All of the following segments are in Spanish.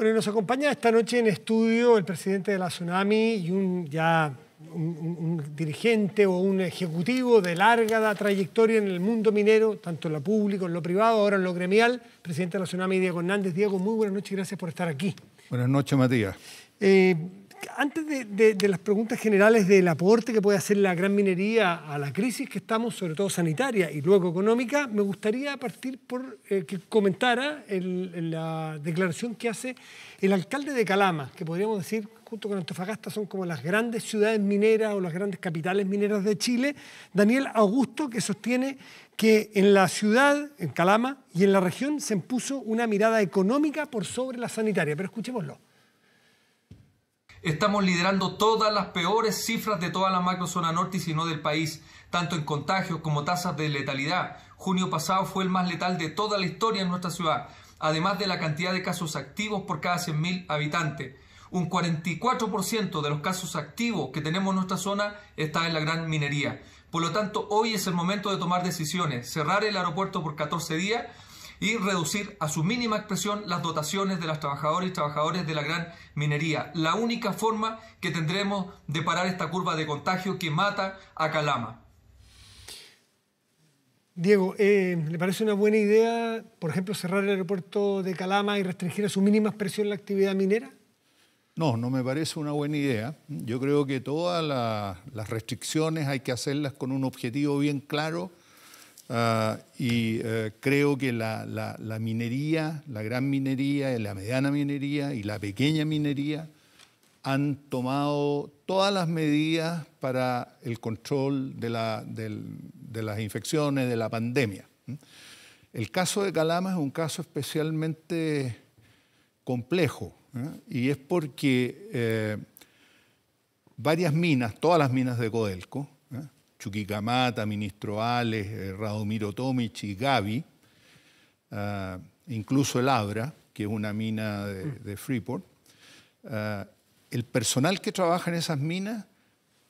Bueno, nos acompaña esta noche en estudio el presidente de la Tsunami y un ya un, dirigente o un ejecutivo de larga trayectoria en el mundo minero, tanto en lo público, en lo privado, ahora en lo gremial, presidente de la Tsunami, Diego Hernández. Diego, muy buenas noches y gracias por estar aquí. Buenas noches, Matías. Eh, antes de, las preguntas generales del aporte que puede hacer la gran minería a la crisis que estamos, sobre todo sanitaria y luego económica, me gustaría partir por eh, que comentara la declaración que hace el alcalde de Calama, que podríamos decir, junto con Antofagasta, son como las grandes ciudades mineras o las grandes capitales mineras de Chile, Daniel Augusto, que sostiene que en la ciudad, en Calama y en la región, se impuso una mirada económica por sobre la sanitaria. Pero escuchémoslo. Estamos liderando todas las peores cifras de toda la macrozona norte y si no del país, tanto en contagios como tasas de letalidad. Junio pasado fue el más letal de toda la historia en nuestra ciudad, además de la cantidad de casos activos por cada 100.000 habitantes. Un 44% de los casos activos que tenemos en nuestra zona está en la gran minería. Por lo tanto, hoy es el momento de tomar decisiones, cerrar el aeropuerto por 14 días y reducir a su mínima expresión las dotaciones de las trabajadoras y trabajadores de la gran minería. La única forma que tendremos de parar esta curva de contagio que mata a Calama. Diego, eh, ¿le parece una buena idea, por ejemplo, cerrar el aeropuerto de Calama y restringir a su mínima expresión la actividad minera? No, no me parece una buena idea. Yo creo que todas las restricciones hay que hacerlas con un objetivo bien claro Ah, y eh, creo que la, minería, la gran minería, la mediana minería y la pequeña minería han tomado todas las medidas para el control de, las infecciones, de la pandemia. El caso de Calama es un caso especialmente complejo ¿eh? y es porque eh, varias minas, todas las minas de Codelco, Chuquicamata, ministro Ales, eh, Radomiro Tomic y Gaby, ah, incluso el Abra, que es una mina de, mm. Freeport, ah, el personal que trabaja en esas minas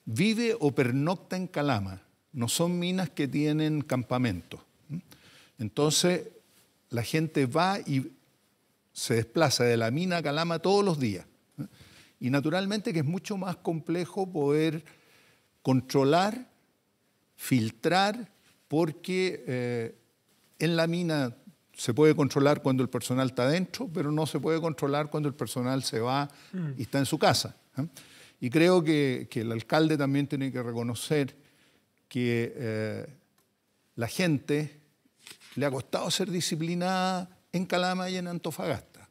vive o pernocta en Calama. No son minas que tienen campamento. Entonces, la gente va y se desplaza de la mina a Calama todos los días. Y naturalmente que es mucho más complejo poder controlar filtrar porque eh, en la mina se puede controlar cuando el personal está adentro, pero no se puede controlar cuando el personal se va y está en su casa. Y creo que, el alcalde también tiene que reconocer que eh, la gente le ha costado ser disciplinada en Calama y en Antofagasta.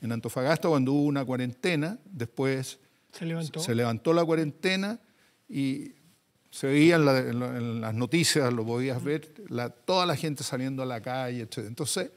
En Antofagasta cuando hubo una cuarentena, después se levantó la cuarentena y se veía en, las noticias, lo podías ver, toda la gente saliendo a la calle, etc. Entonces,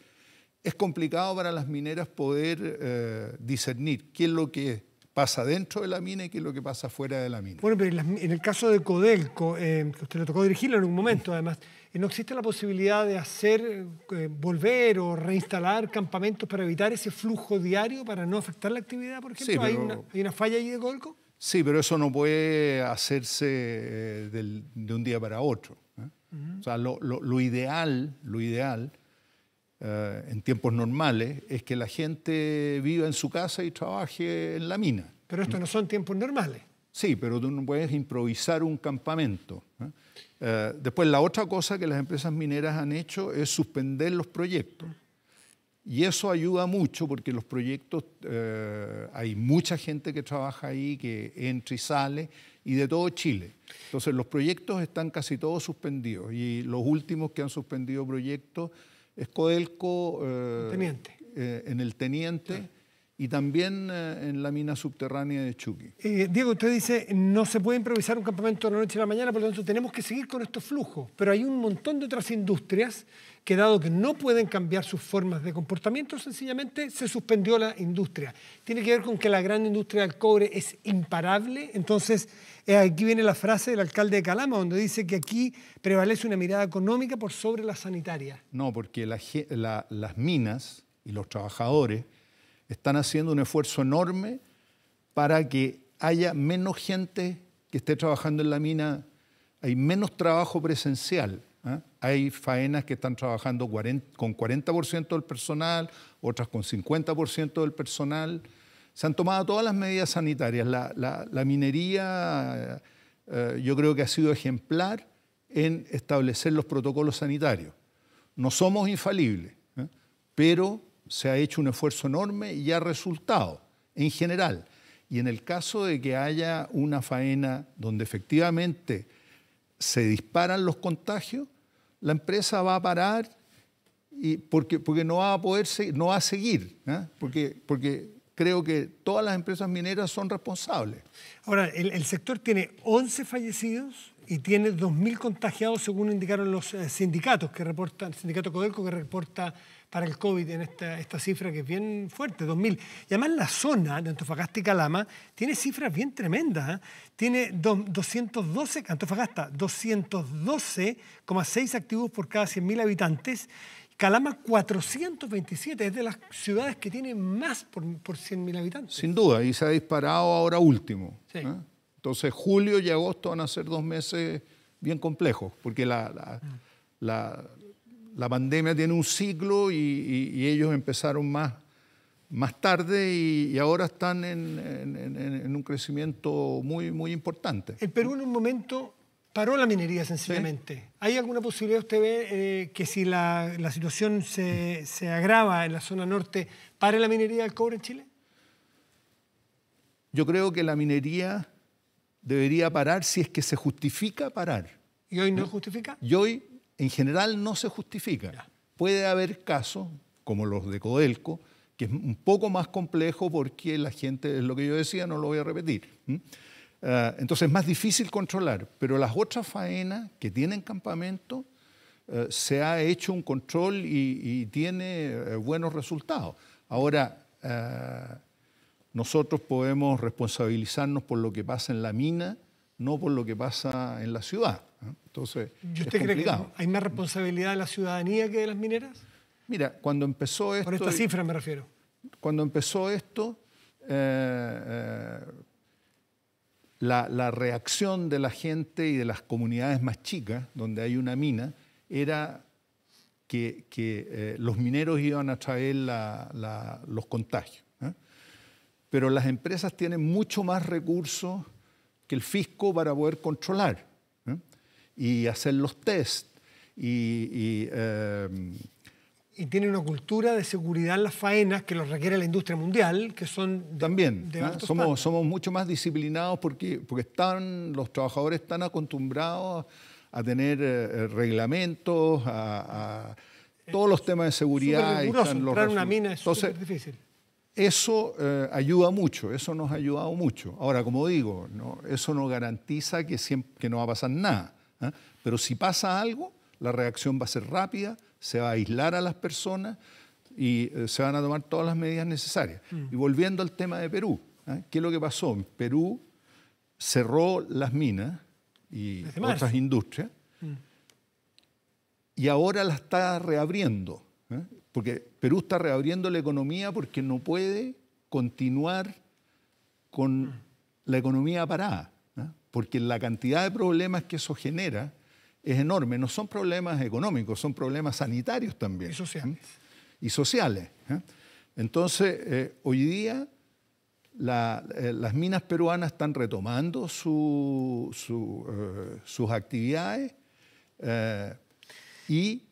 es complicado para las mineras poder eh, discernir qué es lo que pasa dentro de la mina y qué es lo que pasa fuera de la mina. Bueno, pero en, el caso de Codelco, eh, que usted le tocó dirigirlo en un momento además, eh, ¿no existe la posibilidad de hacer, volver o reinstalar campamentos para evitar ese flujo diario, para no afectar la actividad, por ejemplo? ¿Hay, una, una, falla allí de Codelco? Sí, pero eso no puede hacerse eh, de un día para otro. ¿eh? O sea, lo, ideal, lo ideal eh, en tiempos normales es que la gente viva en su casa y trabaje en la mina. Pero estos no son tiempos normales. Sí, pero tú no puedes improvisar un campamento. después, la otra cosa que las empresas mineras han hecho es suspender los proyectos. Y eso ayuda mucho porque los proyectos, eh, hay mucha gente que trabaja ahí, que entra y sale, y de todo Chile. Entonces los proyectos están casi todos suspendidos y los últimos que han suspendido proyectos es Codelco. Eh, teniente. Eh, en el Teniente y también eh, en la mina subterránea de Chuqui. Eh, Diego, usted dice, no se puede improvisar un campamento de la noche a la mañana, por lo tanto tenemos que seguir con estos flujos, pero hay un montón de otras industrias que dado que no pueden cambiar sus formas de comportamiento, sencillamente se suspendió la industria. Tiene que ver con que la gran industria del cobre es imparable, entonces eh, aquí viene la frase del alcalde de Calama, donde dice que aquí prevalece una mirada económica por sobre la sanitaria. No, porque las minas y los trabajadores están haciendo un esfuerzo enorme para que haya menos gente que esté trabajando en la mina, hay menos trabajo presencial. ¿ah? Hay faenas que están trabajando con 40% del personal, otras con 50% del personal. Se han tomado todas las medidas sanitarias. La, minería eh, yo creo que ha sido ejemplar en establecer los protocolos sanitarios. No somos infalibles, ¿eh? pero se ha hecho un esfuerzo enorme y ha resultado, en general. Y en el caso de que haya una faena donde efectivamente se disparan los contagios, la empresa va a parar y porque, porque no va a poder, no va a seguir, ¿eh? porque, porque creo que todas las empresas mineras son responsables. Ahora, el, sector tiene 11 fallecidos y tiene 2.000 contagiados, según indicaron los eh, sindicatos que reportan, el sindicato Codelco que reporta para el COVID en esta, esta cifra que es bien fuerte, 2.000. Y además la zona de Antofagasta y Calama tiene cifras bien tremendas. ¿eh? Tiene 212, Antofagasta, 212,6 activos por cada 100.000 habitantes Calama 427, es de las ciudades que tiene más por, por 100.000 habitantes. Sin duda, y se ha disparado ahora último. ¿eh? Entonces julio y agosto van a ser dos meses bien complejos, porque la, la, pandemia tiene un ciclo y, ellos empezaron más, más tarde y, ahora están en, un crecimiento muy, muy importante. El Perú en un momento paró la minería sencillamente. ¿Hay alguna posibilidad, usted ve, eh, que si la, situación se, agrava en la zona norte, pare la minería del cobre en Chile? Yo creo que la minería debería parar si es que se justifica parar. ¿Y hoy no, justifica? Y hoy, en general, no se justifica. Puede haber casos, como los de Codelco, que es un poco más complejo porque la gente, es lo que yo decía, no lo voy a repetir. Eh, entonces es más difícil controlar, pero las otras faenas que tienen campamento eh, se ha hecho un control y, tiene eh, buenos resultados. Ahora, nosotros podemos responsabilizarnos por lo que pasa en la mina, no por lo que pasa en la ciudad. Entonces, usted que hay más responsabilidad de la ciudadanía que de las mineras? Mira, cuando empezó esto... Por esta cifra me refiero. Cuando empezó esto, la, reacción de la gente y de las comunidades más chicas, donde hay una mina, era que, eh, los mineros iban a traer la, los contagios. ¿eh? Pero las empresas tienen mucho más recursos que el fisco para poder controlar ¿eh? y hacer los test y em, y tiene una cultura de seguridad en las faenas que los requiere la industria mundial, que son... También, ¿eh? somos, somos mucho más disciplinados porque, porque están, los trabajadores están acostumbrados a tener eh, eh, reglamentos, a, todos los temas de seguridad. y están una mina es Entonces, difícil. Eso ayuda mucho, eso nos ha ayudado mucho. Ahora, como digo, ¿no? eso no garantiza que, que no va a pasar nada, pero si pasa algo la reacción va a ser rápida, se va a aislar a las personas y eh, se van a tomar todas las medidas necesarias. Mm. Y volviendo al tema de Perú, ¿eh? ¿qué es lo que pasó? En Perú cerró las minas y otras industrias mm. y ahora las está reabriendo, ¿eh? porque Perú está reabriendo la economía porque no puede continuar con mm. la economía parada, porque la cantidad de problemas que eso genera, es enorme. No son problemas económicos, son problemas sanitarios también. Y sociales. Y sociales. ¿eh? Entonces, eh, hoy día eh, las minas peruanas están retomando sus actividades y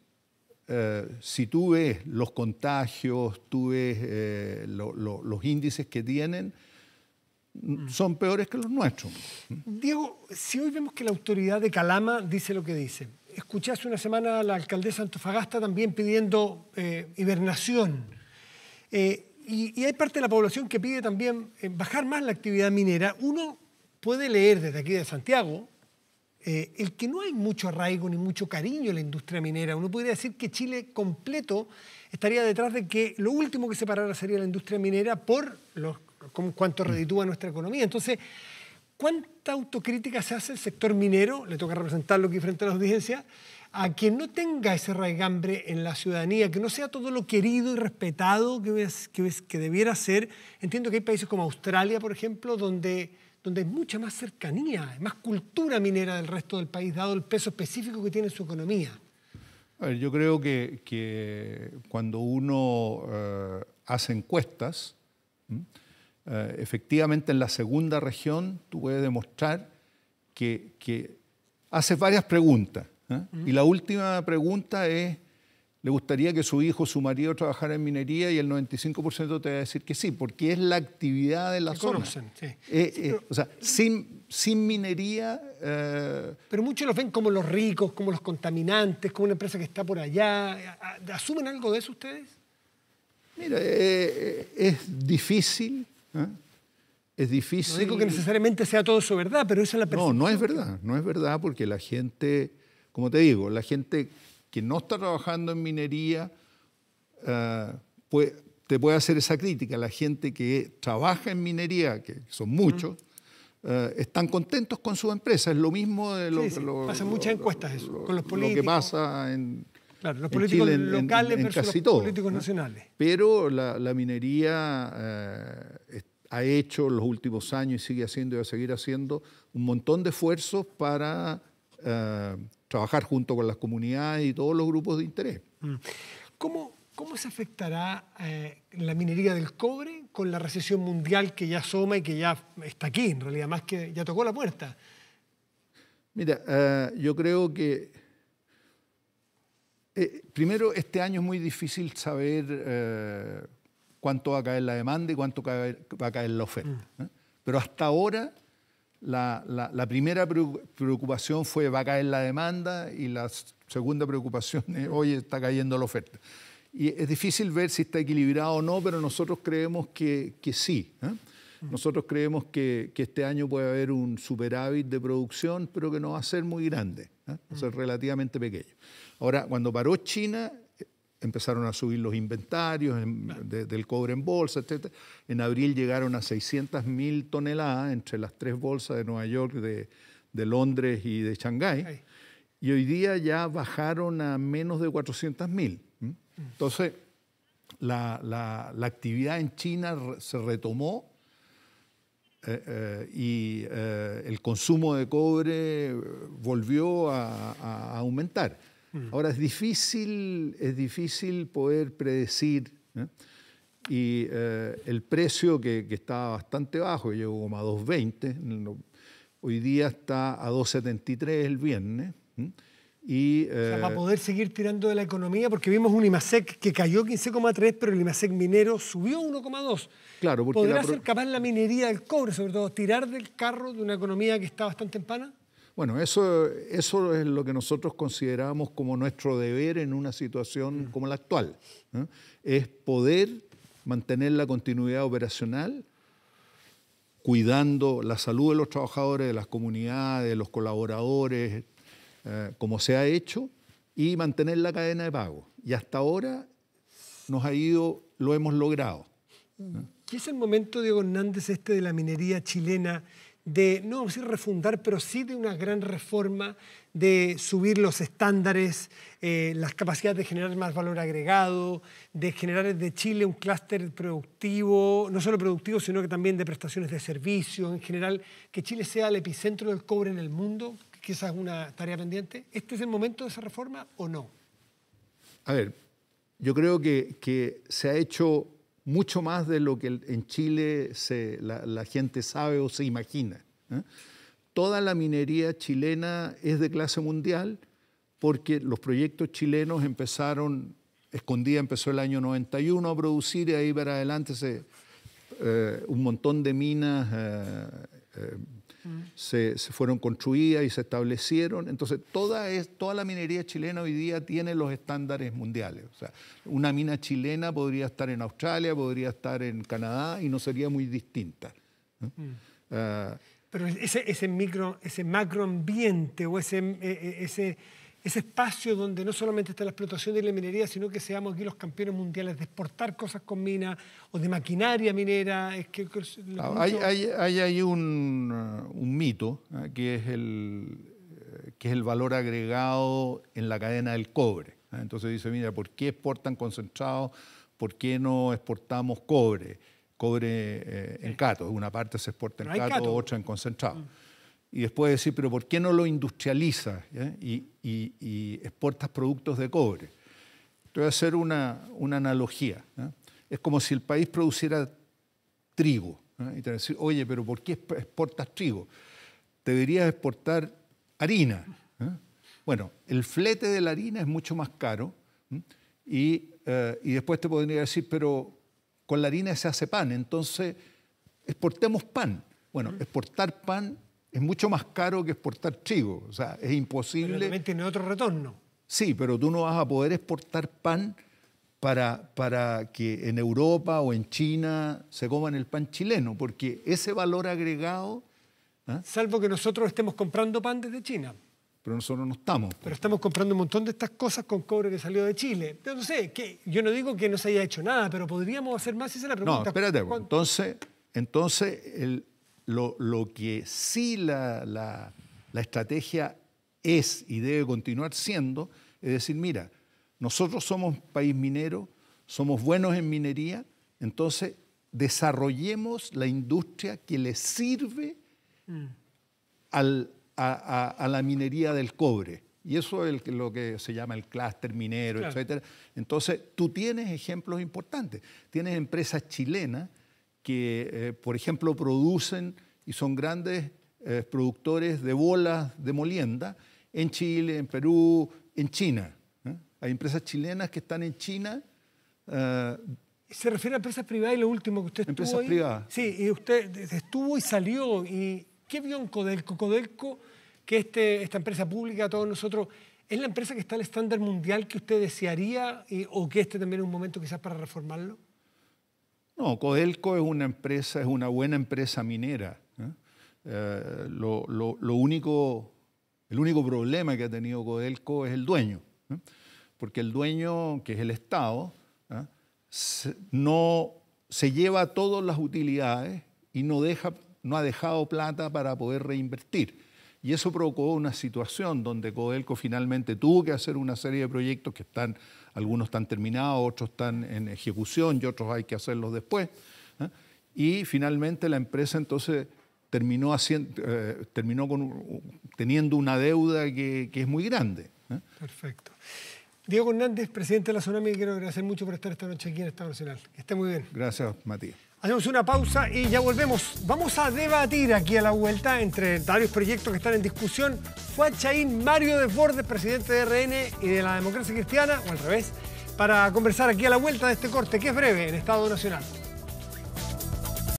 si tú ves los contagios, tú ves los índices que tienen, Mm. son peores que los nuestros. Diego, si hoy vemos que la autoridad de Calama dice lo que dice, escuché hace una semana a la alcaldesa Antofagasta también pidiendo eh, hibernación. Eh, y, hay parte de la población que pide también eh, bajar más la actividad minera. Uno puede leer desde aquí de Santiago el que no hay mucho arraigo ni mucho cariño en la industria minera. Uno podría decir que Chile completo estaría detrás de que lo último que separara sería la industria minera por los cuánto mm. reditúa nuestra economía. Entonces, ¿cuánta autocrítica se hace el sector minero? Le toca representarlo aquí frente a la audiencia a quien no tenga ese raigambre en la ciudadanía, que no sea todo lo querido y respetado que, que, que debiera ser. Entiendo que hay países como Australia, por ejemplo, donde, donde hay mucha más cercanía, hay más cultura minera del resto del país, dado el peso específico que tiene su economía. A ver, yo creo que, que cuando uno eh, hace encuestas, eh, efectivamente en la segunda región tú puedes demostrar que, que haces varias preguntas. ¿eh? Y la última pregunta es, ¿le gustaría que su hijo, su marido trabajara en minería? Y el 95% te va a decir que sí, porque es la actividad de la zona. Conocen, sí. Eh, o sea, sin, sin minería... pero muchos los ven como los ricos, como los contaminantes, como una empresa que está por allá. ¿Asumen algo de eso ustedes? Mira, es difícil ¿Eh? Es difícil. No digo que necesariamente sea todo su verdad, pero esa es la percepción. No, no es verdad. No es verdad porque la gente, como te digo, la gente que no está trabajando en minería eh, te puede hacer esa crítica. La gente que trabaja en minería, que son muchos, eh, están contentos con su empresa. Es lo mismo de lo que. muchas encuestas eso, con los políticos. Lo que pasa en. los políticos locales en, casi los políticos nacionales. Pero la, minería ha hecho los últimos años y sigue haciendo y va a seguir haciendo un montón de esfuerzos para eh, trabajar junto con las comunidades y todos los grupos de interés. Mm. ¿Cómo, cómo se afectará eh, la minería del cobre con la recesión mundial que ya asoma y que ya está aquí, en realidad, más que ya tocó la puerta? Mira, eh, yo creo que primero, este año es muy difícil saber cuánto va a caer la demanda y cuánto va a caer la oferta. Mm. ¿eh? Pero hasta ahora la, primera preocupación fue va a caer la demanda y la segunda preocupación es hoy está cayendo la oferta. Y es difícil ver si está equilibrado o no, pero nosotros creemos que, que sí. ¿eh? Mm. Nosotros creemos que, que, este año puede haber un superávit de producción, pero que no va a ser muy grande, ¿eh? va a ser mm. relativamente pequeño. Ahora, cuando paró China, empezaron a subir los inventarios del cobre en bolsa, etc. En abril llegaron a 600.000 toneladas entre las tres bolsas de Nueva York, de, Londres y de Shanghái. Y hoy día ya bajaron a menos de 400.000. Entonces, la, actividad en China se retomó eh, eh, y eh, el consumo de cobre volvió a, a aumentar. Mm. Ahora, es difícil, es difícil poder predecir. Y eh, el precio, que, que estaba bastante bajo, llegó como a 2.20, hoy día está a 2.73 el viernes. Y, para eh, poder seguir tirando de la economía, porque vimos un IMASEC que cayó 15,3, pero el IMASEC minero subió 1,2. Claro, ¿Podrá la ser capaz la minería del cobre, sobre todo, tirar del carro de una economía que está bastante en pana? Bueno, eso, eso es lo que nosotros consideramos como nuestro deber en una situación mm. como la actual. Es poder mantener la continuidad operacional, cuidando la salud de los trabajadores, de las comunidades, de los colaboradores, eh, como se ha hecho, y mantener la cadena de pago. Y hasta ahora nos ha ido, lo hemos logrado. ¿Qué mm. es el momento, Diego Hernández, este de la minería chilena? de, no decir refundar, pero sí de una gran reforma de subir los estándares, eh, las capacidades de generar más valor agregado, de generar de Chile un clúster productivo, no solo productivo, sino que también de prestaciones de servicio, en general, que Chile sea el epicentro del cobre en el mundo, que es una tarea pendiente. ¿Este es el momento de esa reforma o no? A ver, yo creo que, que se ha hecho mucho más de lo que en Chile la, gente sabe o se imagina. ¿eh? Toda la minería chilena es de clase mundial porque los proyectos chilenos empezaron, Escondida empezó el año 91 a producir y ahí para adelante eh, un montón de minas eh, se, fueron construidas y se establecieron. Entonces, toda, es, toda la minería chilena hoy día tiene los estándares mundiales. O sea, una mina chilena podría estar en Australia, podría estar en Canadá y no sería muy distinta. Mm. Ah, Pero ese, ese, micro, ese macroambiente o ese... Eh, eh, ese ese espacio donde no solamente está la explotación de la minería, sino que seamos aquí los campeones mundiales de exportar cosas con minas o de maquinaria minera. Es que, ah, hay, hay, un, uh, mito uh, que, es el, uh, que es el valor agregado en la cadena del cobre. Entonces dice, mira, ¿por qué exportan concentrados? ¿Por qué no exportamos cobre? Cobre eh, en cato, una parte se exporta en cato, otra en concentrado. Mm y después decir, pero ¿por qué no lo industrializas eh? y, exportas productos de cobre? Te voy a hacer una, una analogía. ¿eh? Es como si el país produciera trigo. ¿eh? Y te a decir, oye, pero ¿por qué exportas trigo? Deberías exportar harina. Bueno, el flete de la harina es mucho más caro y, y después te podría decir, pero con la harina se hace pan, entonces exportemos pan. Bueno, exportar pan es mucho más caro que exportar trigo. O sea, es imposible. Pero tiene otro retorno. Sí, pero tú no vas a poder exportar pan para, para que en Europa o en China se coman el pan chileno, porque ese valor agregado. ¿ah? Salvo que nosotros estemos comprando pan desde China. Pero nosotros no estamos. Pues. Pero estamos comprando un montón de estas cosas con cobre que salió de Chile. Yo no sé, que yo no digo que no se haya hecho nada, pero podríamos hacer más, esa es la pregunta. No, espérate, pues. entonces, entonces el, lo, que sí la, estrategia es y debe continuar siendo, es decir, mira, nosotros somos país minero, somos buenos en minería, entonces desarrollemos la industria que le sirve mm. a, la minería del cobre. Y eso es lo que se llama el clúster minero, etc. Entonces, tú tienes ejemplos importantes. Tienes empresas chilenas que, eh, por ejemplo, producen y son grandes eh, productores de bolas de molienda en Chile, en Perú, en China. ¿eh? Hay empresas chilenas que están en China. ¿Se refiere a empresas privadas y lo último que usted estuvo Empresas privadas. Sí, y usted estuvo y salió. ¿Y qué vio en Codelco? Codelco, que este, esta empresa pública, todos nosotros, ¿es la empresa que está al estándar mundial que usted desearía o que este también es un momento quizás para reformarlo? No, Codelco es una empresa, es una buena empresa minera. ¿eh? Eh, lo, único, el único problema que ha tenido Codelco es el dueño, ¿eh? porque el dueño, que es el Estado, se, no se lleva todas las utilidades y no, deja, no ha dejado plata para poder reinvertir. Y eso provocó una situación donde Codelco finalmente tuvo que hacer una serie de proyectos que están algunos están terminados, otros están en ejecución y otros hay que hacerlos después. ¿eh? Y finalmente la empresa entonces terminó, haciendo, eh, terminó teniendo una deuda que, es muy grande. ¿eh? Perfecto. Diego Hernández, presidente de la Tsunami, quiero agradecer mucho por estar esta noche aquí en Estado Nacional. Que esté muy bien. Gracias, Matías. Hacemos una pausa y ya volvemos. Vamos a debatir aquí a la vuelta entre varios proyectos que están en discusión. Fue a Chaín Mario Desbordes, presidente de RN y de la democracia cristiana, o al revés, para conversar aquí a la vuelta de este corte, que es breve, en Estado Nacional.